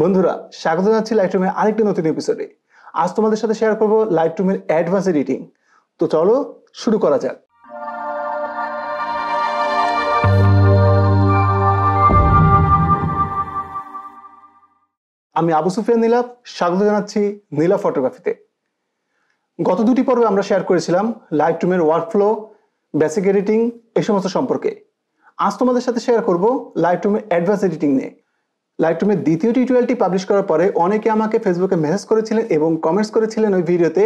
বন্ধুরা স্বাগত জানাচ্ছি রুমের আরেকটি নতুন এপিসোডে আজ তোমাদের সাথে শেয়ার করবো রুমের অ্যাডভান্স এডিটিং তো চলো শুরু করা যাক আমি আবু সুফিয়া নীলাভ স্বাগত জানাচ্ছি নীলা ফটোগ্রাফিতে গত দুটি পর্বে আমরা শেয়ার করেছিলাম ওয়ার্ক ওয়ার্কফ্লো বেসিক এডিটিং এই সমস্ত সম্পর্কে আজ তোমাদের সাথে শেয়ার করবো লাইভ রুমের অ্যাডভান্স এডিটিং নিয়ে লাইটরুমের দ্বিতীয় টিউটোরিয়ালটি পাবলিশ করার পরে অনেকে আমাকে ফেসবুকে মেসেজ করেছিলেন এবং কমেন্টস করেছিলেন ওই ভিডিওতে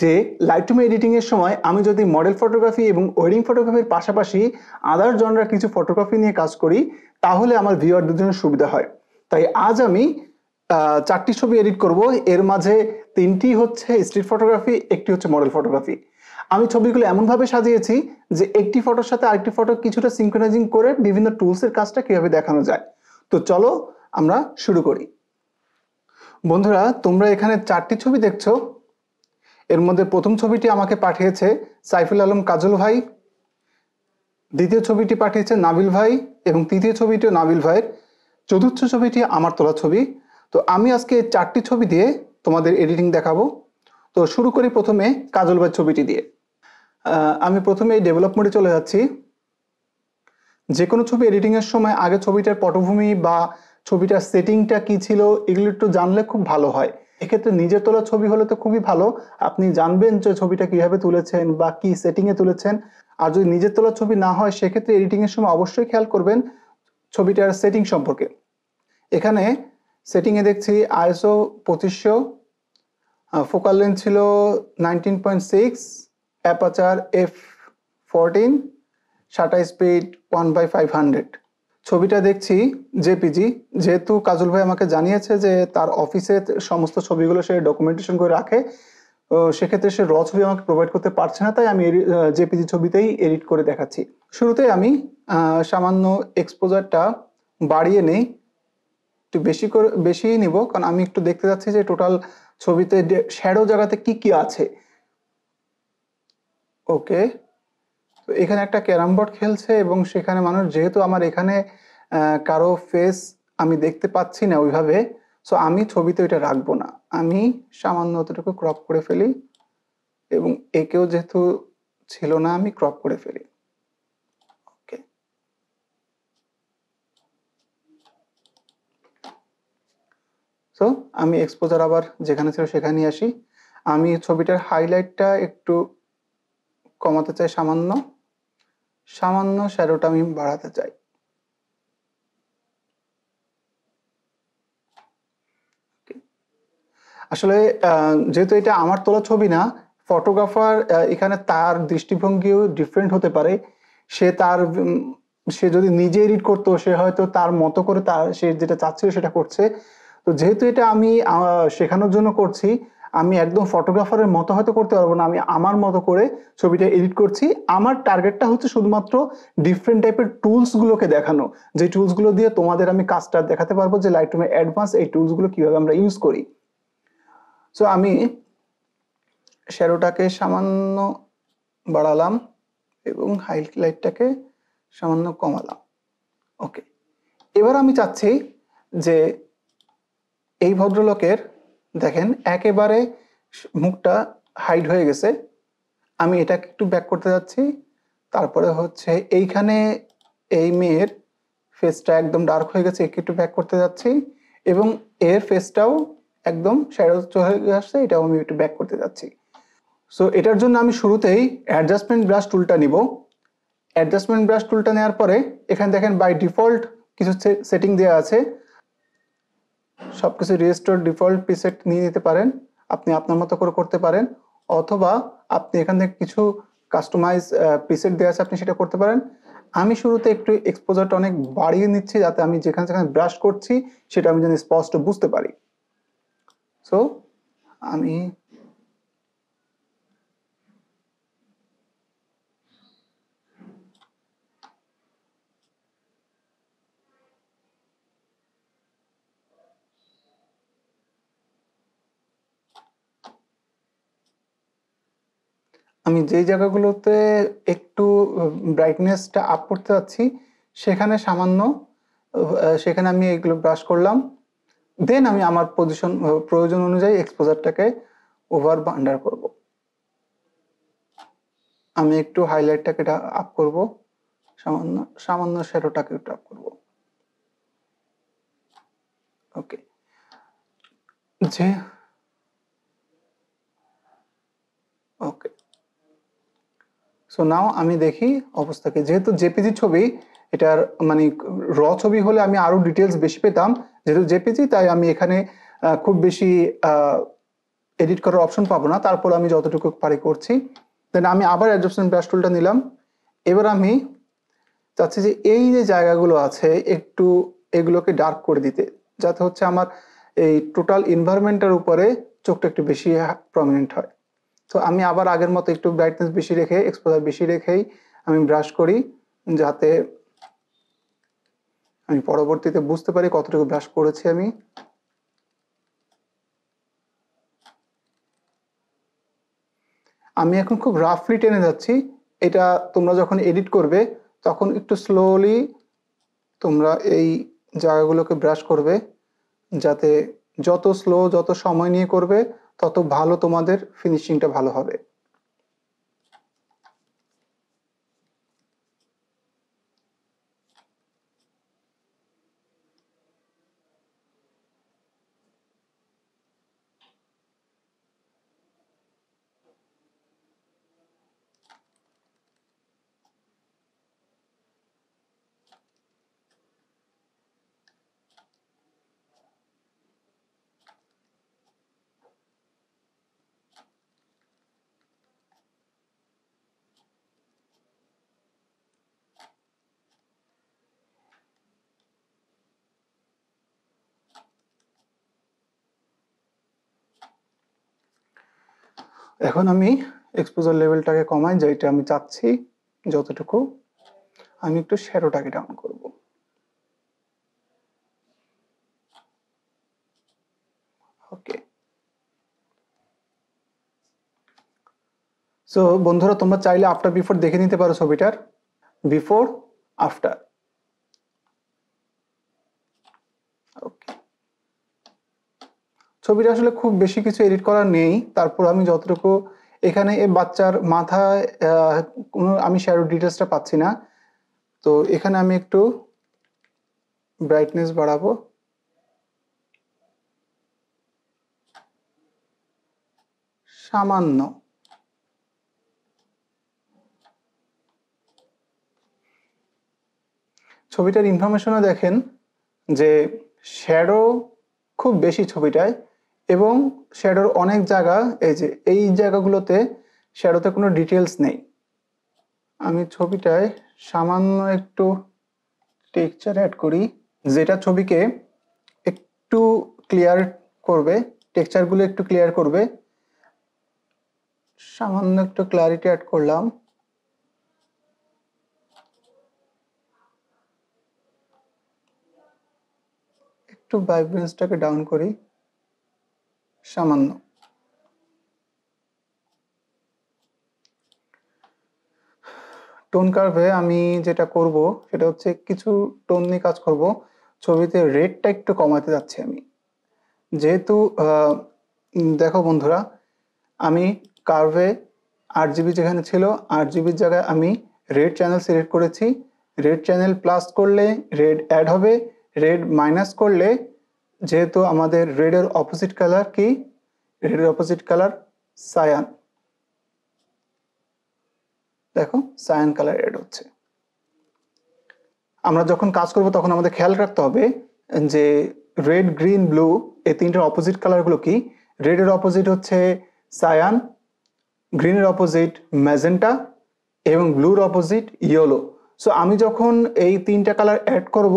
যে লাইটরুমে এডিটিংয়ের সময় আমি যদি মডেল ফটোগ্রাফি এবং ওয়েডিং ফটোগ্রাফির পাশাপাশি আদার জনরা কিছু ফটোগ্রাফি নিয়ে কাজ করি তাহলে আমার ভিউয়ারদের দুজনের সুবিধা হয় তাই আজ আমি চারটি ছবি এডিট করব এর মাঝে তিনটি হচ্ছে স্ট্রিট ফটোগ্রাফি একটি হচ্ছে মডেল ফটোগ্রাফি আমি ছবিগুলো এমনভাবে সাজিয়েছি যে একটি ফটোর সাথে আরেকটি ফটো কিছুটা সিঙ্ক্রোনাইজিং করে বিভিন্ন টুলসের কাজটা কীভাবে দেখানো যায় তো চলো আমরা শুরু করি বন্ধুরা তোমরা এখানে চারটি ছবি দেখছ এর মধ্যে প্রথম ছবিটি আমাকে পাঠিয়েছে সাইফুল আলম কাজল ভাই দ্বিতীয় ছবিটি পাঠিয়েছে নাবিল ভাই এবং তৃতীয় ছবিটিও নাবিল ভাইয়ের চতুর্থ ছবিটি আমার তোলা ছবি তো আমি আজকে চারটি ছবি দিয়ে তোমাদের এডিটিং দেখাবো তো শুরু করি প্রথমে কাজল ভাই ছবিটি দিয়ে আমি প্রথমে এই ডেভেলপমেন্টে চলে যাচ্ছি যে কোনো ছবি এডিটিংয়ের সময় আগে ছবিটার পটভূমি বা ছবিটার সেটিংটা কি ছিল এগুলো একটু জানলে খুব ভালো হয় এক্ষেত্রে নিজের তোলা ছবি হলে তো খুবই ভালো আপনি জানবেন যে ছবিটা কিভাবে তুলেছেন বা কি সেটিংয়ে তুলেছেন আর যদি নিজের তোলা ছবি না হয় সেক্ষেত্রে এডিটিংয়ের সময় অবশ্যই খেয়াল করবেন ছবিটার সেটিং সম্পর্কে এখানে সেটিংয়ে দেখছি আইএসও পঁচিশশো ফোকাল লেন ছিল nineteen point six aperture F fourteen shutter speed one by five hundred ছবিটা দেখছি জেপিজি যেহেতু কাজল ভাই আমাকে জানিয়েছে যে তার অফিসে সমস্ত ছবিগুলো সে ডকুমেন্টেশন করে রাখে সেক্ষেত্রে সে র ছবি আমাকে প্রোভাইড করতে পারছে না তাই আমি জেপিজি ছবিতেই এডিট করে দেখাচ্ছি শুরুতে আমি সামান্য এক্সপোজারটা বাড়িয়ে নেই একটু বেশি করে বেশি নিব কারণ আমি একটু দেখতে যাচ্ছি যে টোটাল ছবিতে শ্যাডো জায়গাতে কি কি আছে ওকে তো এখানে একটা ক্যারাম বোর্ড খেলছে এবং সেখানে মানুষ যেহেতু আমার এখানে কারো ফেস আমি দেখতে পাচ্ছি না ওইভাবে সো আমি ছবিতে ওইটা রাখবো না আমি সামান্য অতটুকু ক্রপ করে ফেলি এবং একেও যেহেতু ছিল না আমি ক্রপ করে ফেলি ওকে সো আমি এক্সপোজার আবার যেখানে ছিল সেখানেই আসি আমি ছবিটার হাইলাইটটা একটু কমাতে চাই সামান্য সামান্য স্যারোটামিন বাড়াতে চাই আসলে যেহেতু এটা আমার তোলা ছবি না ফটোগ্রাফার এখানে তার দৃষ্টিভঙ্গিও ডিফারেন্ট হতে পারে সে তার সে যদি নিজে এডিট করতো সে হয়তো তার মতো করে তার সে যেটা চাচ্ছিল সেটা করছে তো যেহেতু এটা আমি শেখানোর জন্য করছি আমি একদম ফটোগ্রাফারের মতো হয়তো করতে পারবো না আমি আমার মতো করে ছবিটা এডিট করছি আমার টার্গেটটা হচ্ছে শুধুমাত্র ডিফারেন্ট টাইপের টুলসগুলোকে দেখানো যে টুলসগুলো দিয়ে তোমাদের আমি কাজটা দেখাতে পারবো যে লাইটরুমের অ্যাডভান্স এই টুলসগুলো কীভাবে আমরা ইউজ করি সো আমি শ্যারোটাকে সামান্য বাড়ালাম এবং হাইলাইটটাকে সামান্য কমালাম ওকে এবার আমি চাচ্ছি যে এই ভদ্রলোকের দেখেন একেবারে মুখটা হাইড হয়ে গেছে আমি এটাকে একটু ব্যাক করতে যাচ্ছি তারপরে হচ্ছে এইখানে এই মেয়ের ফেসটা একদম ডার্ক হয়ে গেছে একে একটু ব্যাক করতে যাচ্ছি এবং এর ফেসটাও একদম শ্যাডো চলে আসছে এটাও আমি একটু ব্যাক করতে যাচ্ছি সো এটার জন্য আমি শুরুতেই অ্যাডজাস্টমেন্ট ব্রাশ টুলটা নিব অ্যাডজাস্টমেন্ট ব্রাশ টুলটা নেওয়ার পরে এখানে দেখেন বাই ডিফল্ট কিছু সেটিং দেওয়া আছে সব কিছু রেজিস্টোর ডিফল্ট প্রিসেট নিয়ে নিতে পারেন আপনি আপনার মতো করে করতে পারেন অথবা আপনি এখান থেকে কিছু কাস্টমাইজ প্রিসেট দেওয়া আছে আপনি সেটা করতে পারেন আমি শুরুতে একটু এক্সপোজারটা অনেক বাড়িয়ে নিচ্ছি যাতে আমি যেখানে সেখানে ব্রাশ করছি সেটা আমি যেন স্পষ্ট বুঝতে পারি সো আমি আমি যেই জায়গাগুলোতে একটু ব্রাইটনেসটা আপ করতে চাচ্ছি সেখানে সামান্য সেখানে আমি এগুলো ব্রাশ করলাম দেন আমি আমার পজিশন প্রয়োজন অনুযায়ী এক্সপোজারটাকে ওভার বা আন্ডার করব আমি একটু হাইলাইটটাকে আপ করব সামান্য সামান্য শ্যাডোটাকে একটু আপ করব ওকে যে ওকে সো নাও আমি দেখি অবস্থাকে যেহেতু জেপিজি ছবি এটার মানে র ছবি হলে আমি আরও ডিটেলস বেশি পেতাম যেহেতু জেপিজি তাই আমি এখানে খুব বেশি এডিট করার অপশন পাবো না তারপর আমি যতটুকু পারি করছি দেন আমি আবার অ্যাডজাস্টমেন্ট ব্রাশ টুলটা নিলাম এবার আমি চাচ্ছি যে এই যে জায়গাগুলো আছে একটু এগুলোকে ডার্ক করে দিতে যাতে হচ্ছে আমার এই টোটাল এনভায়রনমেন্টের উপরে চোখটা একটু বেশি প্রমিনেন্ট হয় তো আমি আবার আগের মতো একটু ব্রাইটনেস বেশি রেখে এক্সপোজার বেশি রেখেই আমি ব্রাশ করি যাতে আমি পরবর্তীতে বুঝতে পারি কতটুকু ব্রাশ করেছি আমি আমি এখন খুব রাফলি টেনে যাচ্ছি এটা তোমরা যখন এডিট করবে তখন একটু স্লোলি তোমরা এই জায়গাগুলোকে ব্রাশ করবে যাতে যত স্লো যত সময় নিয়ে করবে তত ভালো তোমাদের ফিনিশিংটা ভালো হবে এখন আমি এক্সপোজার লেভেলটাকে কমাই যেটা আমি চাচ্ছি যতটুকু আমি একটু শ্যারোটাকে ডাউন করব ওকে সো বন্ধুরা তোমরা চাইলে আফটার বিফোর দেখে নিতে পারো ছবিটার বিফোর আফটার ওকে ছবিটা আসলে খুব বেশি কিছু এডিট করা নেই তারপর আমি যতটুকু এখানে এ বাচ্চার মাথায় কোনো আমি শ্যারো ডিটেলসটা পাচ্ছি না তো এখানে আমি একটু ব্রাইটনেস বাড়াবো সামান্য ছবিটার ইনফরমেশনও দেখেন যে শ্যাডো খুব বেশি ছবিটায় এবং শ্যাডোর অনেক জায়গা এই যে এই জায়গাগুলোতে শ্যাডোতে কোনো ডিটেলস নেই আমি ছবিটায় সামান্য একটু টেক্সচার অ্যাড করি যেটা ছবিকে একটু ক্লিয়ার করবে টেক্সচারগুলো একটু ক্লিয়ার করবে সামান্য একটু ক্লারিটি অ্যাড করলাম একটু ভাইব্রেন্সটাকে ডাউন করি সামান্য টোন কার্ভে আমি যেটা করব সেটা হচ্ছে কিছু টোন নিয়ে কাজ করব ছবিতে রেডটা একটু কমাতে যাচ্ছি আমি যেহেতু দেখো বন্ধুরা আমি কার্ভে আট জিবি যেখানে ছিল আট জিবির জায়গায় আমি রেড চ্যানেল সিলেক্ট করেছি রেড চ্যানেল প্লাস করলে রেড অ্যাড হবে রেড মাইনাস করলে যেহেতু আমাদের রেডের অপোজিট কালার কি রেডের অপোজিট কালার সায়ান দেখো সায়ান কালার রেড হচ্ছে আমরা যখন কাজ করব তখন আমাদের খেয়াল রাখতে হবে যে রেড গ্রিন ব্লু এই তিনটার অপোজিট কালারগুলো কি রেডের অপোজিট হচ্ছে সায়ান গ্রিনের অপোজিট ম্যাজেন্টা এবং ব্লুর অপোজিট ইয়েলো সো আমি যখন এই তিনটা কালার অ্যাড করব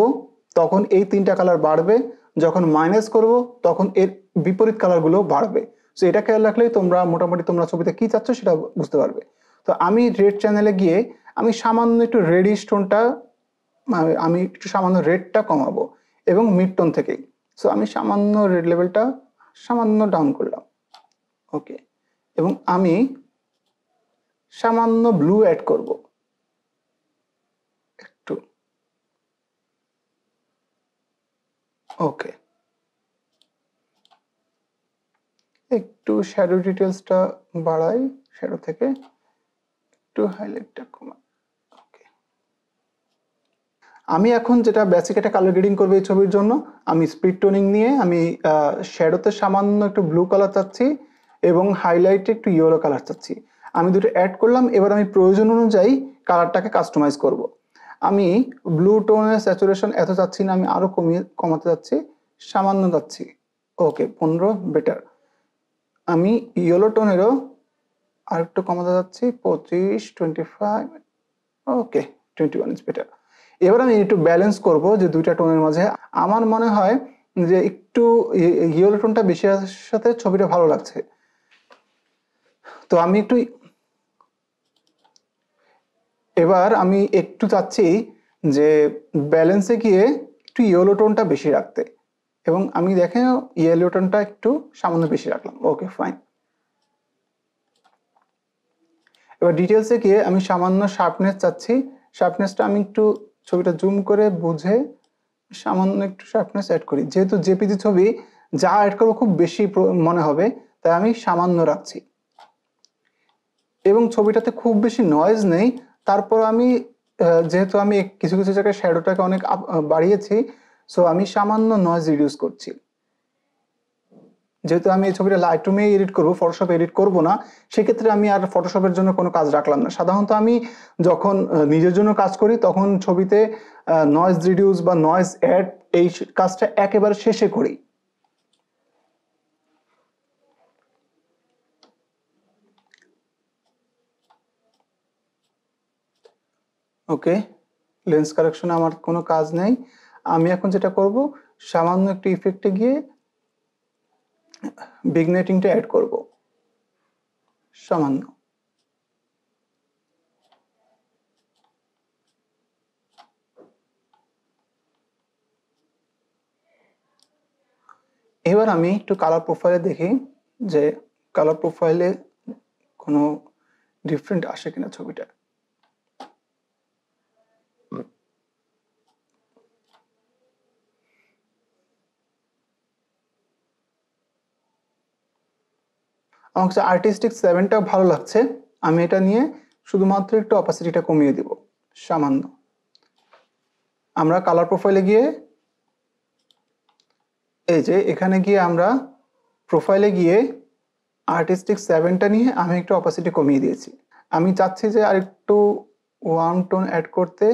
তখন এই তিনটা কালার বাড়বে যখন মাইনাস করব তখন এর বিপরীত কালারগুলো বাড়বে সো এটা খেয়াল রাখলেই তোমরা মোটামুটি তোমরা ছবিতে কী চাচ্ছ সেটা বুঝতে পারবে তো আমি রেড চ্যানেলে গিয়ে আমি সামান্য একটু রেডি স্টোনটা মানে আমি একটু সামান্য রেডটা কমাবো এবং মিড টোন থেকেই সো আমি সামান্য রেড লেভেলটা সামান্য ডাউন করলাম ওকে এবং আমি সামান্য ব্লু অ্যাড করবো ওকে একটু শ্যাডো ডিটেলসটা বাড়াই শ্যাডো থেকে একটু হাইলাইটটা কমাই আমি এখন যেটা বেসিক একটা কালার গ্রেডিং করবো এই ছবির জন্য আমি স্পিড টোনিং নিয়ে আমি শ্যাডোতে সামান্য একটু ব্লু কালার চাচ্ছি এবং হাইলাইটে একটু ইয়েলো কালার চাচ্ছি আমি দুটো অ্যাড করলাম এবার আমি প্রয়োজন অনুযায়ী কালারটাকে কাস্টমাইজ করবো আমি ব্লু টোনের স্যাচুরেশন এত চাচ্ছি না আমি আরও কমিয়ে কমাতে চাচ্ছি সামান্য চাচ্ছি ওকে পনেরো বেটার আমি ইয়েলো টোনেরও আর একটু কমাতে চাচ্ছি পঁচিশ twenty five okay twenty one is better এবার আমি একটু ব্যালেন্স করব যে দুইটা টোনের মাঝে আমার মনে হয় যে একটু ইয়েলো টোনটা বেশি সাথে ছবিটা ভালো লাগছে তো আমি একটু এবার আমি একটু চাচ্ছি যে ব্যালেন্সে গিয়ে একটু ইয়েলো টোনটা বেশি রাখতে এবং আমি দেখে ইয়েলো টোনটা একটু সামান্য বেশি রাখলাম ওকে ফাইন এবার ডিটেলসে গিয়ে আমি সামান্য শার্পনেস চাচ্ছি শার্পনেসটা আমি একটু ছবিটা জুম করে বুঝে সামান্য একটু শার্পনেস অ্যাড করি যেহেতু জেপিজি ছবি যা অ্যাড করবো খুব বেশি মনে হবে তাই আমি সামান্য রাখছি এবং ছবিটাতে খুব বেশি নয়েজ নেই তারপর আমি যেহেতু আমি কিছু কিছু জায়গায় শ্যাডোটাকে অনেক বাড়িয়েছি সো আমি সামান্য নয়েজ রিডিউস করছি যেহেতু আমি এই ছবিটা লাইটরুমে এডিট করবো ফটোশপ এডিট করব না সেক্ষেত্রে আমি আর ফটোশপের জন্য কোনো কাজ রাখলাম না সাধারণত আমি যখন নিজের জন্য কাজ করি তখন ছবিতে নয়েজ রিডিউস বা নয়েজ অ্যাড এই কাজটা একেবারে শেষে করি ওকে লেন্স কারেকশনে আমার কোনো কাজ নেই আমি এখন যেটা করব সামান্য একটু ইফেক্টে গিয়ে বিগনাইটিংটা অ্যাড করব সামান্য এবার আমি একটু কালার প্রোফাইলে দেখি যে কালার প্রোফাইলে কোনো ডিফারেন্ট আসে কিনা ছবিটা আমার কাছে আর্টিস্টিক সেভেনটা ভালো লাগছে আমি এটা নিয়ে শুধুমাত্র একটু অপাসিটিটা কমিয়ে দিব সামান্য আমরা কালার প্রোফাইলে গিয়ে এই যে এখানে গিয়ে আমরা প্রোফাইলে গিয়ে আর্টিস্টিক সেভেনটা নিয়ে আমি একটু অপাসিটি কমিয়ে দিয়েছি আমি চাচ্ছি যে আর একটু ওয়ার্ম টোন অ্যাড করতে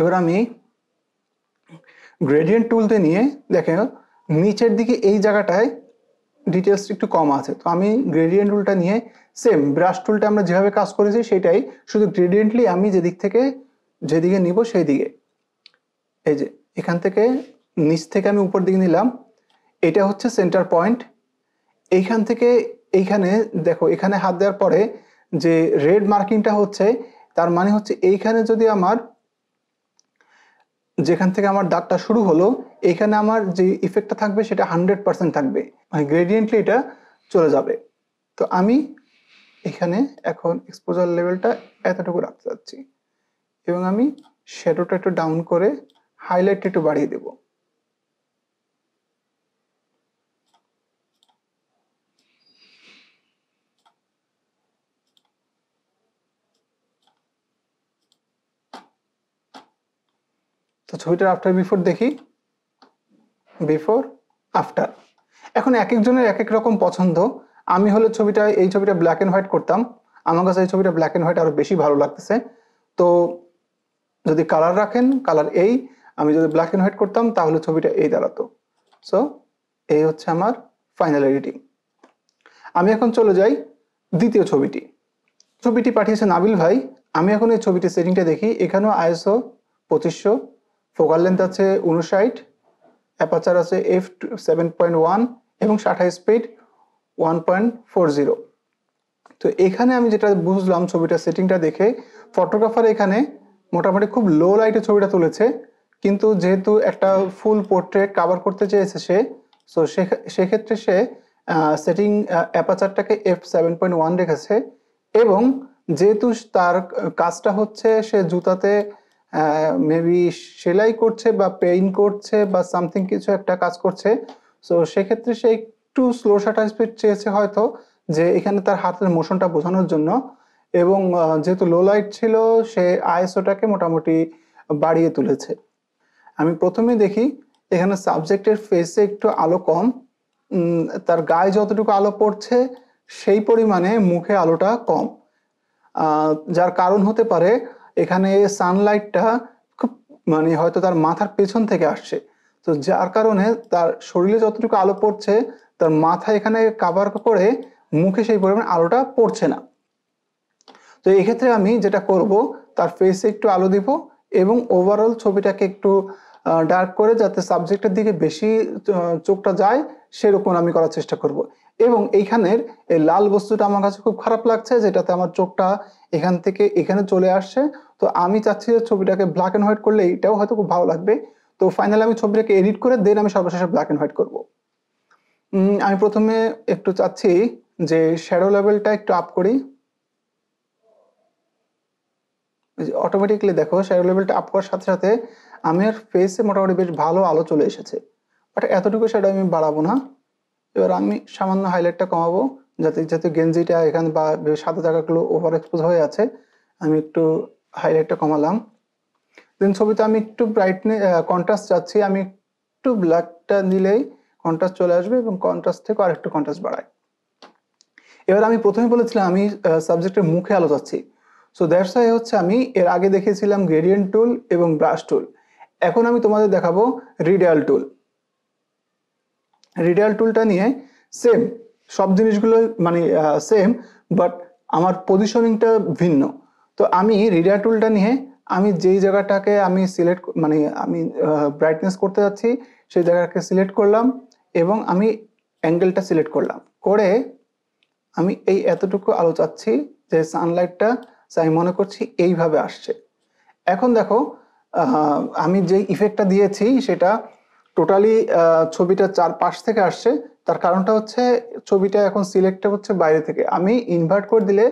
এবার আমি গ্রেডিয়েন্ট টুলতে নিয়ে দেখেন নিচের দিকে এই জায়গাটায় ডিটেলস একটু কম আছে তো আমি গ্রেডিয়েন্ট টুলটা নিয়ে সেম ব্রাশ টুলটা আমরা যেভাবে কাজ করেছি সেটাই শুধু গ্রেডিয়েন্টলি আমি যেদিক থেকে যেদিকে নিব সেই দিকে এই যে এখান থেকে নিচ থেকে আমি উপর দিকে নিলাম এটা হচ্ছে সেন্টার পয়েন্ট এইখান থেকে এইখানে দেখো এখানে হাত দেওয়ার পরে যে রেড মার্কিংটা হচ্ছে তার মানে হচ্ছে এইখানে যদি আমার যেখান থেকে আমার দাঁতটা শুরু হলো এখানে আমার যে ইফেক্টটা থাকবে সেটা হান্ড্রেড পার্সেন্ট থাকবে মানে গ্রেডিয়েন্টলি এটা চলে যাবে তো আমি এখানে এখন এক্সপোজার লেভেলটা এতটুকু রাখতে চাচ্ছি এবং আমি শ্যাডোটা একটু ডাউন করে হাইলাইটটা একটু বাড়িয়ে দেবো তো ছবিটার আফটার বিফোর দেখি বিফোর আফটার এখন এক একজনের এক এক রকম পছন্দ আমি হলে ছবিটা এই ছবিটা ব্ল্যাক অ্যান্ড হোয়াইট করতাম আমার কাছে এই ছবিটা ব্ল্যাক অ্যান্ড হোয়াইট আরও বেশি ভালো লাগতেছে তো যদি কালার রাখেন কালার এই আমি যদি ব্ল্যাক অ্যান্ড হোয়াইট করতাম তাহলে ছবিটা এই দাঁড়াতো সো এই হচ্ছে আমার ফাইনাল এডিটিং আমি এখন চলে যাই দ্বিতীয় ছবিটি ছবিটি পাঠিয়েছে নাবিল ভাই আমি এখন এই ছবিটির সেটিংটা দেখি এখানেও আইএসও পঁচিশশো ফোকাল লেন্থ আছে উনষাট অ্যাপাচার আছে এফ সেভেন পয়েন্ট ওয়ান এবং shutter speed one point four zero তো এখানে আমি যেটা বুঝলাম ছবিটা সেটিংটা দেখে ফটোগ্রাফার এখানে মোটামুটি খুব লো লাইটে ছবিটা তুলেছে কিন্তু যেহেতু একটা ফুল পোর্ট্রেট কাভার করতে চেয়েছে সে সো সেক্ষেত্রে সে সেটিং অ্যাপাচারটাকে এফ সেভেন পয়েন্ট ওয়ান রেখেছে এবং যেহেতু তার কাজটা হচ্ছে সে জুতাতে মেবি সেলাই করছে বা পেইন করছে বা সামথিং কিছু একটা কাজ করছে সো সেক্ষেত্রে সে একটু স্লো শাটার স্পিড চেয়েছে হয়তো যে এখানে তার হাতের মোশনটা বোঝানোর জন্য এবং যেহেতু লো লাইট ছিল সে আইএসওটাকে মোটামুটি বাড়িয়ে তুলেছে আমি প্রথমে দেখি এখানে সাবজেক্টের ফেসে একটু আলো কম তার গায়ে যতটুকু আলো পড়ছে সেই পরিমাণে মুখে আলোটা কম যার কারণ হতে পারে এখানে সানলাইটটা খুব মানে হয়তো তার মাথার পেছন থেকে আসছে তো যার কারণে তার শরীরে যতটুকু আলো পড়ছে তার মাথা এখানে কাভার করে মুখে সেই পরিমাণ আলোটা পড়ছে না তো এক্ষেত্রে আমি যেটা করব তার ফেসে একটু আলো দিব এবং ওভারঅল ছবিটাকে একটু ডার্ক করে যাতে সাবজেক্টের দিকে বেশি চোখটা যায় সেরকম আমি করার চেষ্টা করব এবং এইখানের এই লাল বস্তুটা আমার কাছে খুব খারাপ লাগছে যেটাতে আমার চোখটা এখান থেকে এখানে চলে আসছে তো আমি চাচ্ছি যে ছবিটাকে ব্ল্যাক অ্যান্ড হোয়াইট করলে এইটাও হয়তো খুব ভালো লাগবে তো ফাইনালি আমি ছবিটাকে এডিট করে দেন আমি সর্বশেষে ব্ল্যাক অ্যান্ড হোয়াইট করবো আমি প্রথমে একটু চাচ্ছি যে শ্যাডো লেভেলটা একটু আপ করি অটোমেটিকলি দেখো শ্যাডো লেভেলটা আপ করার সাথে সাথে আমার ফেসে মোটামুটি বেশ ভালো আলো চলে এসেছে বাট এতটুকু শ্যাডো আমি বাড়াবো না এবার আমি সামান্য হাইলাইটটা কমাবো যাতে যাতে গেঞ্জিটা এখানে বা সাদা জায়গাগুলো ওভার এক্সপোজ হয়ে আছে আমি একটু হাইলাইটটা কমালাম দেন ছবিতে আমি একটু ব্রাইটনে কন্ট্রাস্ট চাচ্ছি আমি একটু ব্ল্যাকটা নিলেই কন্ট্রাস্ট চলে আসবে এবং কন্ট্রাস্ট থেকে আরেকটু কন্ট্রাস্ট বাড়াই এবার আমি প্রথমে বলেছিলাম আমি সাবজেক্টের মুখে আলো চাচ্ছি সো দ্যাটস হচ্ছে আমি এর আগে দেখেছিলাম গ্রেডিয়েন্ট টুল এবং ব্রাশ টুল এখন আমি তোমাদের দেখাবো রিডাল টুল রিডিয়াল টুলটা নিয়ে সেম সব জিনিসগুলো মানে সেম বাট আমার পজিশনিংটা ভিন্ন তো আমি রিডিয়াল টুলটা নিয়ে আমি যেই জায়গাটাকে আমি সিলেক্ট মানে আমি ব্রাইটনেস করতে যাচ্ছি সেই জায়গাটাকে সিলেক্ট করলাম এবং আমি অ্যাঙ্গেলটা সিলেক্ট করলাম করে আমি এই এতটুকু আলো চাচ্ছি যে সানলাইটটা আমি মনে করছি এইভাবে আসছে এখন দেখো আমি যে ইফেক্টটা দিয়েছি সেটা টোটালি ছবিটা চার পাশ থেকে আসছে তার কারণটা হচ্ছে ছবিটা এখন সিলেক্ট হচ্ছে বাইরে থেকে আমি ইনভার্ট করে দিলে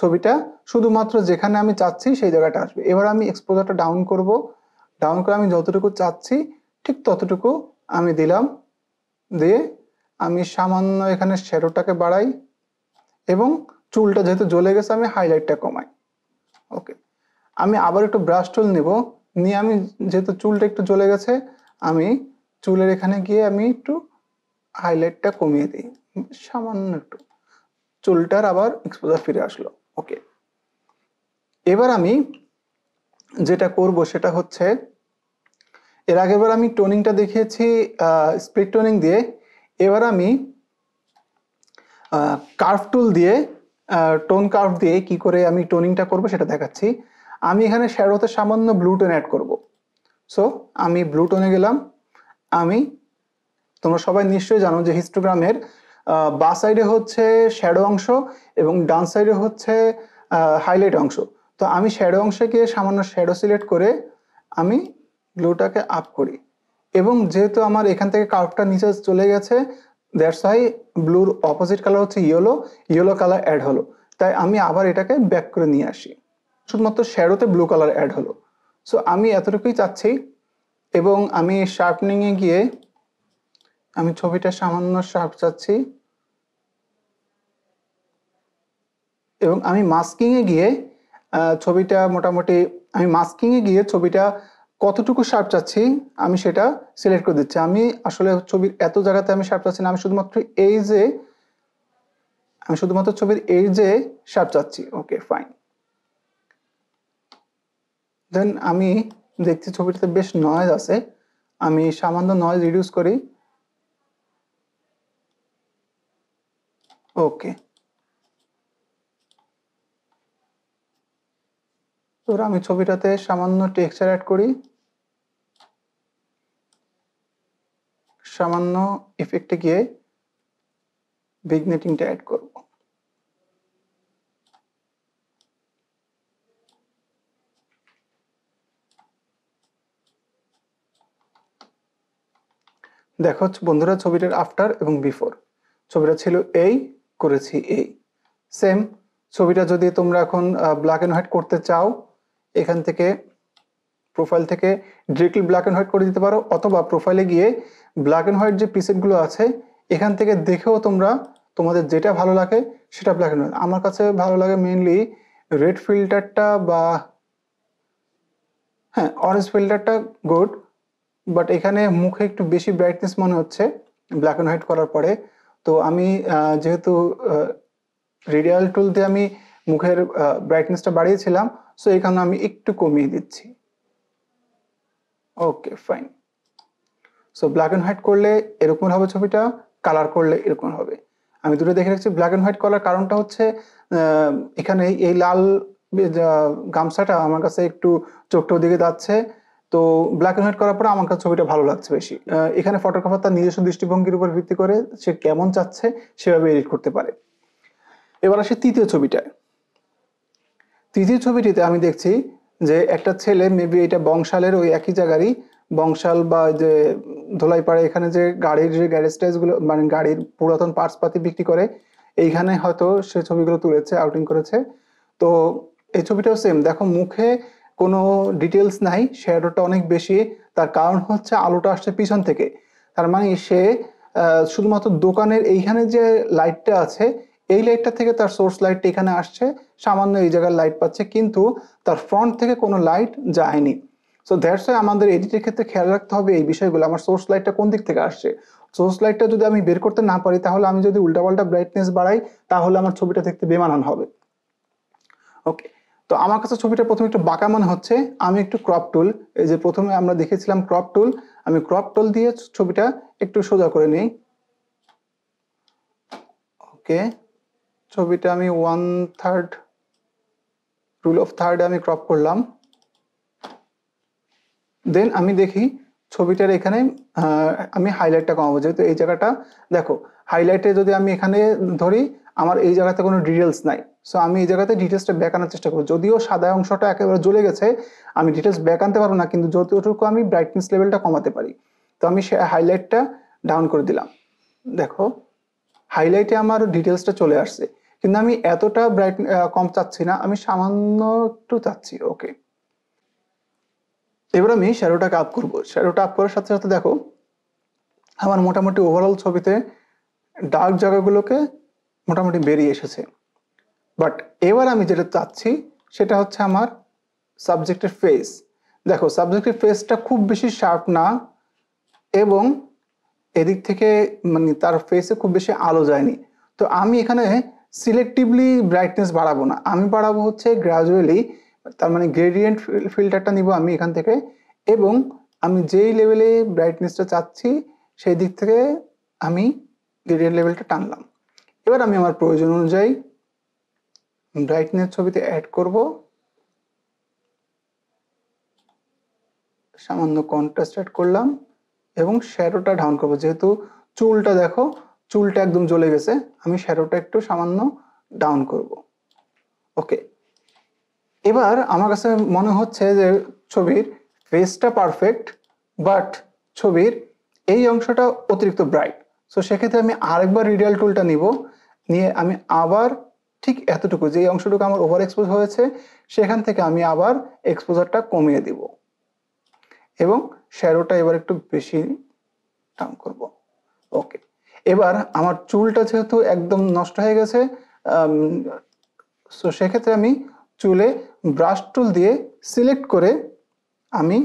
ছবিটা শুধুমাত্র যেখানে আমি চাচ্ছি সেই জায়গাটা আসবে এবার আমি এক্সপোজারটা ডাউন করব ডাউন করে আমি যতটুকু চাচ্ছি ঠিক ততটুকু আমি দিলাম দিয়ে আমি সামান্য এখানে শ্যাডোটাকে বাড়াই এবং চুলটা যেহেতু জ্বলে গেছে আমি হাইলাইটটা কমাই ওকে আমি আবার একটু ব্রাশ টুল নেব নিয়ে আমি যেহেতু চুলটা একটু জ্বলে গেছে আমি চুলের এখানে গিয়ে আমি একটু হাইলাইটটা কমিয়ে দিই সামান্য একটু চুলটার আবার এক্সপোজার ফিরে আসলো ওকে এবার আমি যেটা করব সেটা হচ্ছে এর আগেরবার আমি টোনিংটা দেখিয়েছি স্পিড টোনিং দিয়ে এবার আমি কার্ভ টুল দিয়ে টোন কার্ভ দিয়ে কি করে আমি টোনিংটা করব সেটা দেখাচ্ছি আমি এখানে শ্যাডোতে সামান্য ব্লু টোন অ্যাড করব সো আমি ব্লু টোনে গেলাম আমি তোমরা সবাই নিশ্চয়ই জানো যে হিস্টোগ্রামের বা সাইডে হচ্ছে শ্যাডো অংশ এবং ডান সাইডে হচ্ছে হাইলাইট অংশ তো আমি শ্যাডো অংশকে সামান্য শ্যাডো সিলেক্ট করে আমি গ্লোটাকে আপ করি এবং যেহেতু আমার এখান থেকে কার্ভটা নিচে চলে গেছে দ্যাটস হাই ব্লুর অপোজিট কালার হচ্ছে ইয়েলো ইয়েলো কালার অ্যাড হলো তাই আমি আবার এটাকে ব্যাক করে নিয়ে আসি শুধুমাত্র শ্যাডোতে ব্লু কালার অ্যাড হলো সো আমি এতটুকুই চাচ্ছি এবং আমি শার্পনিংয়ে গিয়ে আমি ছবিটা সামান্য শার্প চাচ্ছি এবং আমি মাস্কিংয়ে গিয়ে ছবিটা মোটামুটি আমি মাস্কিংয়ে গিয়ে ছবিটা কতটুকু শার্প চাচ্ছি আমি সেটা সিলেক্ট করে দিচ্ছি আমি আসলে ছবির এত জায়গাতে আমি শার্প চাচ্ছি না আমি শুধুমাত্র এই যে আমি শুধুমাত্র ছবির এই যে শার্প চাচ্ছি ওকে ফাইন দেন আমি দেখছি ছবিটাতে বেশ নয়েজ আছে আমি সামান্য নয়েজ রিডিউস করি ওকে তো আমি ছবিটাতে সামান্য টেক্সচার অ্যাড করি সামান্য ইফেক্টে গিয়ে বিগনেটিংটা অ্যাড করবো দেখো বন্ধুরা ছবিটার আফটার এবং বিফোর ছবিটা ছিল এই করেছি এই সেম ছবিটা যদি তোমরা এখন ব্ল্যাক অ্যান্ড হোয়াইট করতে চাও এখান থেকে প্রোফাইল থেকে ডিরেক্টলি ব্ল্যাক অ্যান্ড হোয়াইট করে দিতে পারো অথবা প্রোফাইলে গিয়ে ব্ল্যাক অ্যান্ড হোয়াইট যে পিসেটগুলো আছে এখান থেকে দেখেও তোমরা তোমাদের যেটা ভালো লাগে সেটা ব্ল্যাক অ্যান্ড হোয়াইট আমার কাছে ভালো লাগে মেনলি রেড ফিল্টারটা বা হ্যাঁ অরেঞ্জ ফিল্টারটা গুড বাট এখানে মুখে একটু বেশি ব্রাইটনেস মনে হচ্ছে ব্ল্যাক অ্যান্ড হোয়াইট করার পরে তো আমি যেহেতু রেডিয়াল টুল দিয়ে আমি মুখের ব্রাইটনেসটা বাড়িয়েছিলাম সো এখানে আমি একটু কমিয়ে দিচ্ছি okay fine so black and white করলে এরকম হবে ছবিটা কালার করলে এরকম হবে আমি দুটো দেখে রাখছি ব্ল্যাক অ্যান্ড হোয়াইট করার কারণটা হচ্ছে এখানে এই লাল গামছাটা আমার কাছে একটু চোখটা ওদিকে যাচ্ছে তো ব্ল্যাক অ্যান্ড হোয়াইট করার পরে আমার কাছে ছবিটা ভালো লাগছে বেশি এখানে ফটোগ্রাফার তার নিজস্ব দৃষ্টিভঙ্গির উপর ভিত্তি করে সে কেমন চাচ্ছে সেভাবে এডিট করতে পারে এবার আসে তৃতীয় ছবিটায় তৃতীয় ছবিটিতে আমি দেখছি যে একটা ছেলে মেবি এটা বংশালের ওই একই জায়গারই বংশাল বা যে ধোলাইপাড়া এখানে যে গাড়ির যে গ্যারেজ টাইজগুলো মানে গাড়ির পুরাতন পার্টসপাতি বিক্রি করে এইখানে হয়তো সে ছবিগুলো তুলেছে আউটিং করেছে তো এই ছবিটাও সেম দেখো মুখে কোনো ডিটেলস নাই শ্যাডোটা অনেক বেশি তার কারণ হচ্ছে আলোটা আসছে পিছন থেকে তার মানে সে শুধুমাত্র দোকানের এইখানে যে লাইটটা আছে এই লাইটটা থেকে তার সোর্স লাইটটা এখানে আসছে সামান্য এই জায়গার লাইট পাচ্ছে কিন্তু তার ফ্রন্ট থেকে কোনো লাইট যায়নি সো দ্যাটস ওয়াই আমাদের এডিটের ক্ষেত্রে খেয়াল রাখতে হবে এই বিষয়গুলো আমার সোর্স লাইটটা কোন দিক থেকে আসছে সোর্স লাইটটা যদি আমি বের করতে না পারি তাহলে আমি যদি উল্টাপাল্টা ব্রাইটনেস বাড়াই তাহলে আমার ছবিটা দেখতে বেমানান হবে ওকে তো আমার কাছে ছবিটা প্রথমে একটু বাঁকা মনে হচ্ছে আমি একটু ক্রপ টুল এই যে প্রথমে আমরা দেখেছিলাম ক্রপ টুল আমি ক্রপ টুল দিয়ে ছবিটা একটু সোজা করে নিই ওকে ছবিটা আমি one third rule of third আমি ক্রপ করলাম দেন আমি দেখি ছবিটার এখানে আমি হাইলাইটটা কমাবো যেহেতু এই জায়গাটা দেখো হাইলাইটে যদি আমি এখানে ধরি আমার এই জায়গাতে কোনো ডিটেলস নাই সো আমি এই জায়গাতে ডিটেলসটা ব্যাক আনার চেষ্টা করবো যদিও সাদা অংশটা একেবারে জ্বলে গেছে আমি ডিটেলস ব্যাক আনতে পারবো না কিন্তু যতটুকু আমি ব্রাইটনেস লেভেলটা কমাতে পারি তো আমি সে হাইলাইটটা ডাউন করে দিলাম দেখো হাইলাইটে আমার ডিটেলসটা চলে আসছে কিন্তু আমি এতটা ব্রাইট কম চাচ্ছি না আমি সামান্য একটু চাচ্ছি ওকে এবার আমি শ্যারোটাকে আপ করব শ্যারোটা আপ করার সাথে সাথে দেখো আমার মোটামুটি ওভারঅল ছবিতে ডার্ক জায়গাগুলোকে মোটামুটি বেরিয়ে এসেছে বাট এবার আমি যেটা চাচ্ছি সেটা হচ্ছে আমার সাবজেক্টের ফেস দেখো সাবজেক্টের ফেসটা খুব বেশি শার্প না এবং এদিক থেকে মানে তার ফেসে খুব বেশি আলো যায়নি তো আমি এখানে সিলেক্টিভলি ব্রাইটনেস বাড়াবো না আমি বাড়াবো হচ্ছে গ্রাজুয়ালি তার মানে গ্রেডিয়েন্ট ফিল্টারটা নিব আমি এখান থেকে এবং আমি যেই লেভেলে ব্রাইটনেসটা চাচ্ছি সেই দিক থেকে আমি গ্রেডিয়েন্ট লেভেলটা টানলাম এবার আমি আমার প্রয়োজন অনুযায়ী ব্রাইটনেস ছবিতে অ্যাড করব সামান্য কন্ট্রাস্ট অ্যাড করলাম এবং শ্যাডোটা ডাউন করব যেহেতু চুলটা দেখো চুলটা একদম জ্বলে গেছে আমি শ্যাডোটা একটু সামান্য ডাউন করব ওকে এবার আমার কাছে মনে হচ্ছে যে ছবির ফেসটা পারফেক্ট বাট ছবির এই অংশটা অতিরিক্ত ব্রাইট সো সেক্ষেত্রে আমি আরেকবার রিডিয়াল টুলটা নিব নিয়ে আমি আবার ঠিক এতটুকু যে অংশটুকু আমার ওভার এক্সপোজ হয়েছে সেখান থেকে আমি আবার এক্সপোজারটা কমিয়ে দিব এবং শ্যারোটা এবার একটু বেশি টান করব ওকে এবার আমার চুলটা যেহেতু একদম নষ্ট হয়ে গেছে সো সেক্ষেত্রে আমি চুলে ব্রাশ টুল দিয়ে সিলেক্ট করে আমি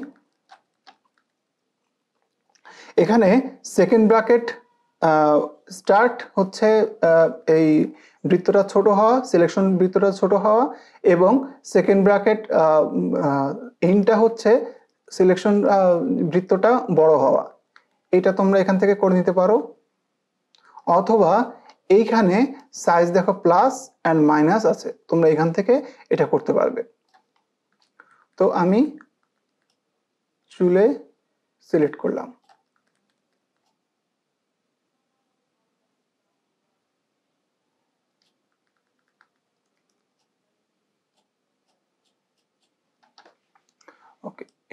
এখানে সেকেন্ড ব্র্যাকেট স্টার্ট হচ্ছে এই বৃত্তটা ছোট হওয়া সিলেকশন বৃত্তটা ছোট হওয়া এবং সেকেন্ড ব্র্যাকেট এন্ডটা হচ্ছে সিলেকশন বৃত্তটা বড় হওয়া এটা তোমরা এখান থেকে করে নিতে পারো অথবা এইখানে সাইজ দেখো প্লাস অ্যান্ড মাইনাস আছে তোমরা এখান থেকে এটা করতে পারবে তো আমি চুলে সিলেক্ট করলাম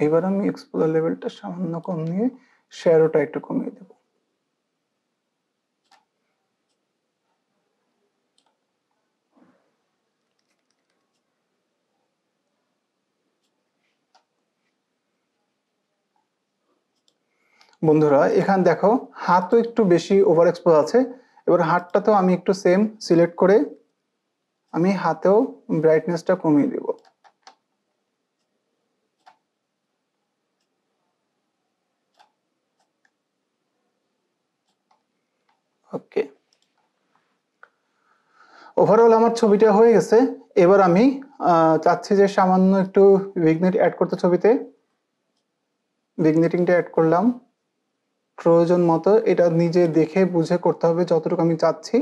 এবার আমি এক্সপোজার লেভেলটা সামান্য কম নিয়ে শ্যারোটা একটু কমিয়ে দেব বন্ধুরা এখান দেখো হাতও একটু বেশি ওভার এক্সপোজ আছে এবার হাতটা তো আমি একটু সেম সিলেক্ট করে আমি হাতেও ব্রাইটনেসটা কমিয়ে দেব ওকে ওভারঅল আমার ছবিটা হয়ে গেছে এবার আমি চাচ্ছি যে সামান্য একটু ভিগনেট অ্যাড করতে ছবিতে ভিগনেটিংটা অ্যাড করলাম প্রয়োজন মতো এটা নিজে দেখে বুঝে করতে হবে যতটুকু আমি চাচ্ছি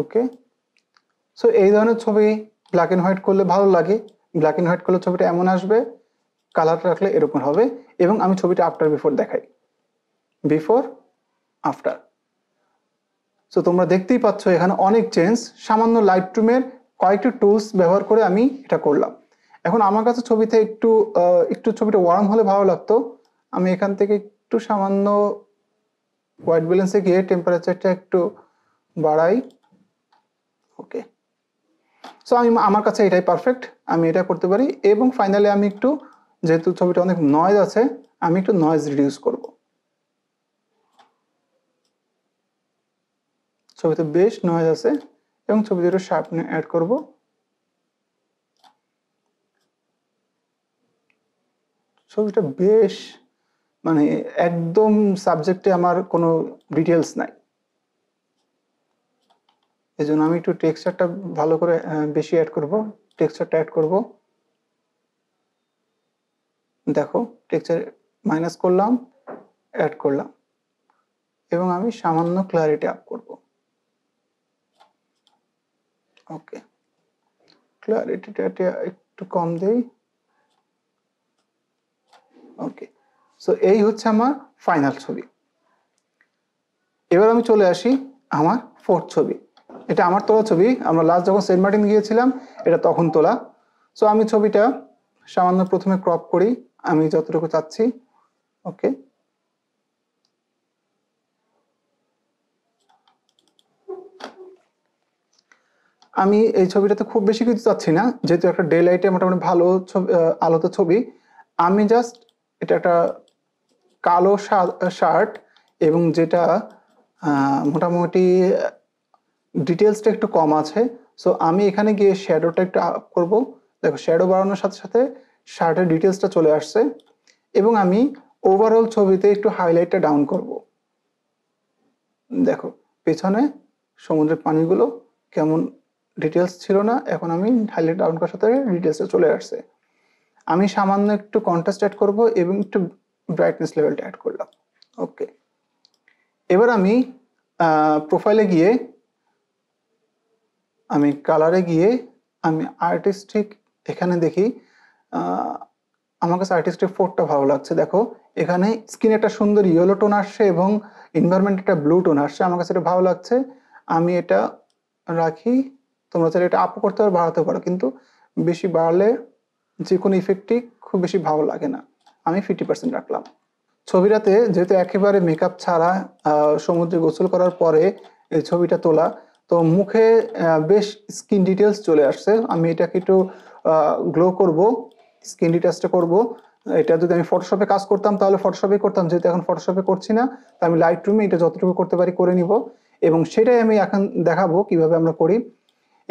ওকে সো এই ধরনের ছবি ব্ল্যাক অ্যান্ড হোয়াইট করলে ভালো লাগে ব্ল্যাক অ্যান্ড হোয়াইট করলে ছবিটা এমন আসবে কালার রাখলে এরকম হবে এবং আমি ছবিটা আফটার বিফোর দেখাই বিফোর আফটার সো তোমরা দেখতেই পাচ্ছ এখানে অনেক চেঞ্জ সামান্য লাইট রুমের কয়েকটি টুলস ব্যবহার করে আমি এটা করলাম এখন আমার কাছে ছবিতে একটু একটু ছবিটা ওয়ার্ম হলে ভালো লাগতো আমি এখান থেকে একটু সামান্য হোয়াইট ব্যালেন্সে গিয়ে টেম্পারেচারটা একটু বাড়াই ওকে সো আমি আমার কাছে এটাই পারফেক্ট আমি এটা করতে পারি এবং ফাইনালি আমি একটু যেহেতু ছবিটা অনেক নয়েজ আছে আমি একটু নয়েজ রিডিউস করবো ছবিতে বেশ নয়েজ আছে এবং ছবিতে একটু শার্পনে অ্যাড করব ছবিটা বেশ মানে একদম সাবজেক্টে আমার কোনো ডিটেলস নাই এই জন্য আমি একটু টেক্সচারটা ভালো করে বেশি অ্যাড করব টেক্সচারটা অ্যাড করব দেখো টেক্সচার মাইনাস করলাম অ্যাড করলাম এবং আমি সামান্য ক্লারিটি আপ করবো ওকে ক্লারিটিটা একটু কম দেই ওকে সো এই হচ্ছে আমার ফাইনাল ছবি এবার আমি চলে আসি আমার ফোর্থ ছবি এটা আমার তোলা ছবি আমরা লাস্ট যখন সেন্ট মার্টিন গিয়েছিলাম এটা তখন তোলা সো আমি ছবিটা সামান্য প্রথমে ক্রপ করি আমি যতটুকু চাচ্ছি ওকে আমি এই ছবিটাতে খুব বেশি কিছু চাচ্ছি না যেহেতু একটা ডে লাইটে মোটামুটি ভালো ছবি আলোতে ছবি আমি জাস্ট এটা একটা কালো শার্ট এবং যেটা মোটামুটি ডিটেলসটা একটু কম আছে সো আমি এখানে গিয়ে শ্যাডোটা একটু আপ করবো দেখো শ্যাডো বাড়ানোর সাথে সাথে শার্টের ডিটেলসটা চলে আসছে এবং আমি ওভারঅল ছবিতে একটু হাইলাইটটা ডাউন করব দেখো পেছনে সমুদ্রের পানিগুলো কেমন ডিটেলস ছিল না এখন আমি হাইলাইট আউট করার সাথে ডিটেলসে চলে আসছে আমি সামান্য একটু কন্ট্রাস্ট অ্যাড করব এবং একটু ব্রাইটনেস লেভেলটা অ্যাড করলাম ওকে এবার আমি প্রোফাইলে গিয়ে আমি কালারে গিয়ে আমি আর্টিস্টিক এখানে দেখি আমার কাছে আর্টিস্টিক ফোরটা ভালো লাগছে দেখো এখানে স্কিন একটা সুন্দর ইয়েলো টোন আসছে এবং এনভায়রনমেন্ট একটা ব্লু টোন আসছে আমার কাছে এটা ভালো লাগছে আমি এটা রাখি তোমরা চাইলে এটা আপও করতে পারো বাড়াতে পারো কিন্তু বেশি বাড়ালে যে কোনো ইফেক্টই খুব বেশি ভালো লাগে না আমি ফিফটি পার্সেন্ট রাখলাম ছবিটাতে যেহেতু একেবারে মেকআপ ছাড়া সমুদ্রে গোসল করার পরে এই ছবিটা তোলা তো মুখে বেশ স্কিন ডিটেলস চলে আসছে আমি এটাকে একটু গ্লো করব স্কিন ডিটেলসটা করব এটা যদি আমি ফটোশপে কাজ করতাম তাহলে ফটোশপে করতাম যেহেতু এখন ফটোশপে করছি না তো আমি লাইট রুমে এটা যতটুকু করতে পারি করে নিব এবং সেটাই আমি এখন দেখাবো কিভাবে আমরা করি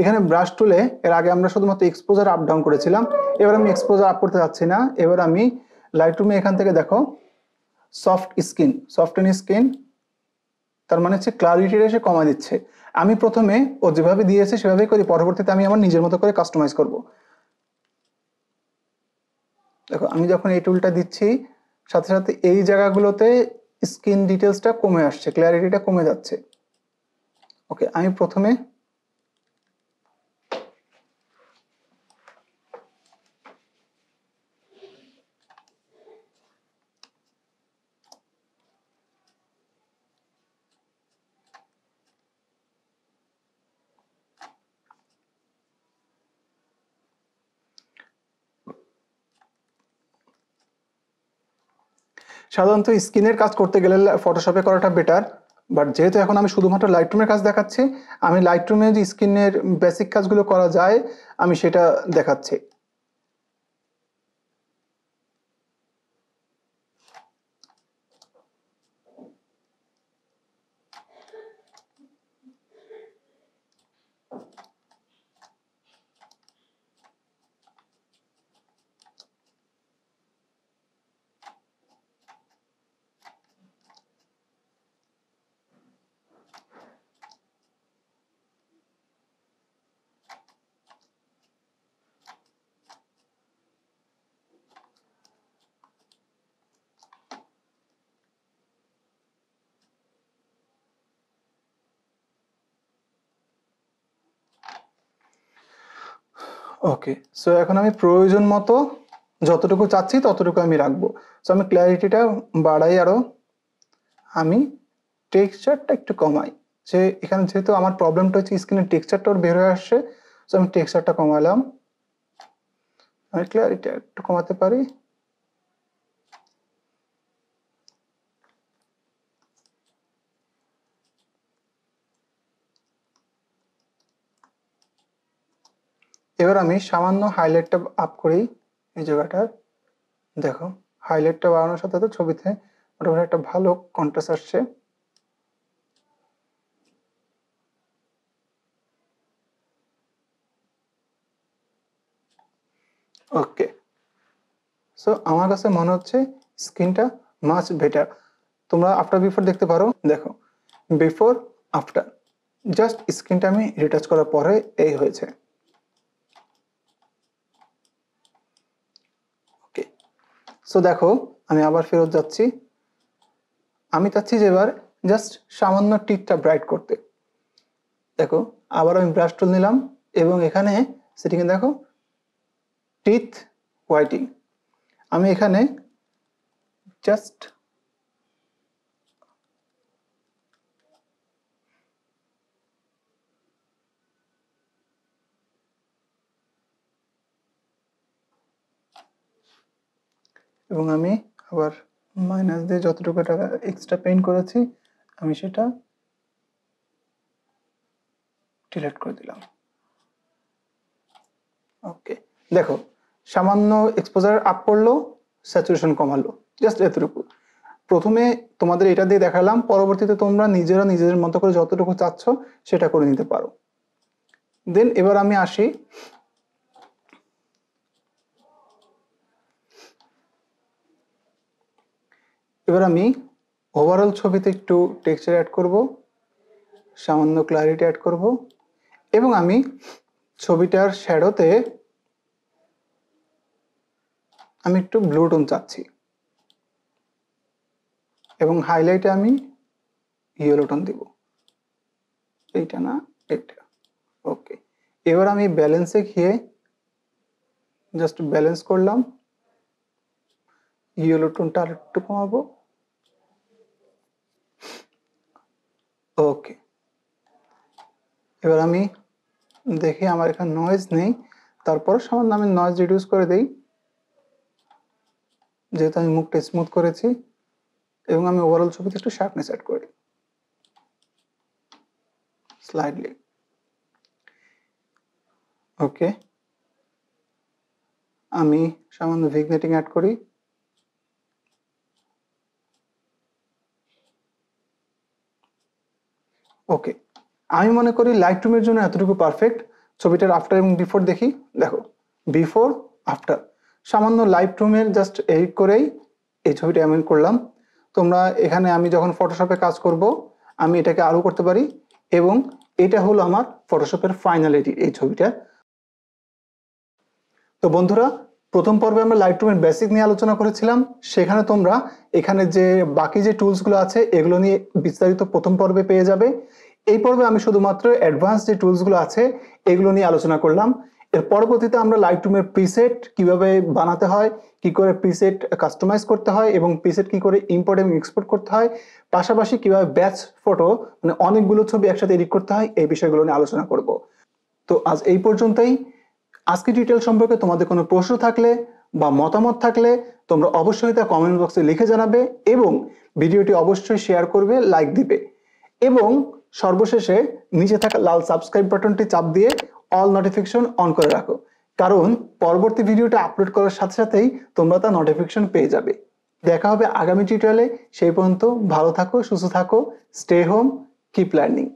এখানে ব্রাশ টুলে এর আগে আমরা শুধুমাত্র এক্সপোজার আপ ডাউন করেছিলাম এবার আমি এক্সপোজার আপ করতে চাচ্ছি না এবার আমি রুমে এখান থেকে দেখো সফট স্কিন সফট স্কিন তার মানে হচ্ছে ক্লারিটিটা সে কমা দিচ্ছে আমি প্রথমে ও যেভাবে দিয়েছে সেভাবেই করি পরবর্তীতে আমি আমার নিজের মতো করে কাস্টমাইজ করব দেখো আমি যখন এই টুলটা দিচ্ছি সাথে সাথে এই জায়গাগুলোতে স্কিন ডিটেলসটা কমে আসছে ক্ল্যারিটিটা কমে যাচ্ছে ওকে আমি প্রথমে সাধারণত স্কিনের কাজ করতে গেলে ফটোশপে করাটা বেটার বাট যেহেতু এখন আমি শুধুমাত্র লাইটরুমের কাজ দেখাচ্ছি আমি লাইটরুমে যে স্কিনের বেসিক কাজগুলো করা যায় আমি সেটা দেখাচ্ছি ওকে সো এখন আমি প্রয়োজন মতো যতটুকু চাচ্ছি ততটুকু আমি রাখবো সো আমি ক্ল্যারিটিটা বাড়াই আরও আমি টেক্সচারটা একটু কমাই যে এখানে যেহেতু আমার প্রবলেমটা হচ্ছে স্ক্রিনের টেক্সচারটা ওর বের হয়ে আসছে সো আমি টেক্সচারটা কমালাম আমি ক্ল্যারিটি একটু কমাতে পারি এবার আমি সামান্য হাইলাইটটা আপ করি এই জায়গাটার দেখো হাইলাইটটা বাড়ানোর সাথে তো ছবিতে মোটামুটি একটা ভালো কন্ট্রাস্ট আসছে ওকে সো আমার কাছে মনে হচ্ছে স্কিনটা মাছ বেটার তোমরা আফটার বিফোর দেখতে পারো দেখো বিফোর আফটার জাস্ট স্ক্রিনটা আমি রিটাচ করার পরে এই হয়েছে সো দেখো আমি আবার ফেরত যাচ্ছি আমি চাচ্ছি যে এবার জাস্ট সামান্য টিকটা ব্রাইট করতে দেখো আবার আমি ব্রাশ টুল নিলাম এবং এখানে সেটিংয়ে দেখো টিথ হোয়াইটিং আমি এখানে জাস্ট এবং আমি আবার মাইনাস দিয়ে যতটুকু টাকা এক্সট্রা পেইন করেছি আমি সেটা ডিলেট করে দিলাম ওকে দেখো সামান্য এক্সপোজার আপ করলো স্যাচুরেশন কমালো জাস্ট এতটুকু প্রথমে তোমাদের এটা দিয়ে দেখালাম পরবর্তীতে তোমরা নিজেরা নিজেদের মতো করে যতটুকু চাচ্ছ সেটা করে নিতে পারো দেন এবার আমি আসি এবার আমি ওভারঅল ছবিতে একটু টেক্সচার অ্যাড করব সামান্য ক্লারিটি অ্যাড করব এবং আমি ছবিটার শ্যাডোতে আমি একটু ব্লু টোন চাচ্ছি এবং হাইলাইটে আমি ইয়েলো টোন দিব এইটা না এটা ওকে এবার আমি ব্যালেন্সে গিয়ে জাস্ট ব্যালেন্স করলাম ইয়েলো টোনটা আর একটু কমাবো ওকে এবার আমি দেখি আমার এখানে নয়েজ নেই তারপর সামান্য আমি নয়েজ রিডিউস করে দেই যেহেতু আমি মুখটা স্মুথ করেছি এবং আমি ওভারঅল ছবিতে একটু শার্পনেস অ্যাড করি স্লাইডলি ওকে আমি সামান্য ভিগনেটিং অ্যাড করি ওকে আমি মনে করি লাইট রুমের জন্য এতটুকু পারফেক্ট ছবিটার আফটার এবং বিফোর দেখি দেখো বিফোর আফটার সামান্য লাইট রুমের জাস্ট এডিট করেই এই ছবিটা আমি করলাম তোমরা এখানে আমি যখন ফটোশপে কাজ করব আমি এটাকে আরও করতে পারি এবং এটা হলো আমার ফটোশপের ফাইনাল এই ছবিটা তো বন্ধুরা প্রথম পর্বে আমরা লাইট রুমের বেসিক নিয়ে আলোচনা করেছিলাম সেখানে তোমরা এখানে যে বাকি যে টুলসগুলো আছে এগুলো নিয়ে বিস্তারিত প্রথম পর্বে পেয়ে যাবে এই পর্বে আমি শুধুমাত্র অ্যাডভান্স যে টুলসগুলো আছে এগুলো নিয়ে আলোচনা করলাম এর পরবর্তীতে আমরা লাইট রুমের প্রিসেট কিভাবে বানাতে হয় কি করে প্রিসেট কাস্টমাইজ করতে হয় এবং প্রিসেট কি করে ইম্পোর্ট এবং এক্সপোর্ট করতে হয় পাশাপাশি কিভাবে ব্যাচ ফটো মানে অনেকগুলো ছবি একসাথে এডিট করতে হয় এই বিষয়গুলো নিয়ে আলোচনা করব তো আজ এই পর্যন্তই আজকে ডিটেল সম্পর্কে তোমাদের কোনো প্রশ্ন থাকলে বা মতামত থাকলে তোমরা অবশ্যই তা কমেন্ট বক্সে লিখে জানাবে এবং ভিডিওটি অবশ্যই শেয়ার করবে লাইক দিবে এবং সর্বশেষে নিচে থাকা লাল সাবস্ক্রাইব বাটনটি চাপ দিয়ে অল নোটিফিকেশন অন করে রাখো কারণ পরবর্তী ভিডিওটা আপলোড করার সাথে সাথেই তোমরা তা নোটিফিকেশন পেয়ে যাবে দেখা হবে আগামী টিউটোরিয়ালে সেই পর্যন্ত ভালো থাকো সুস্থ থাকো স্টে হোম কিপ লার্নিং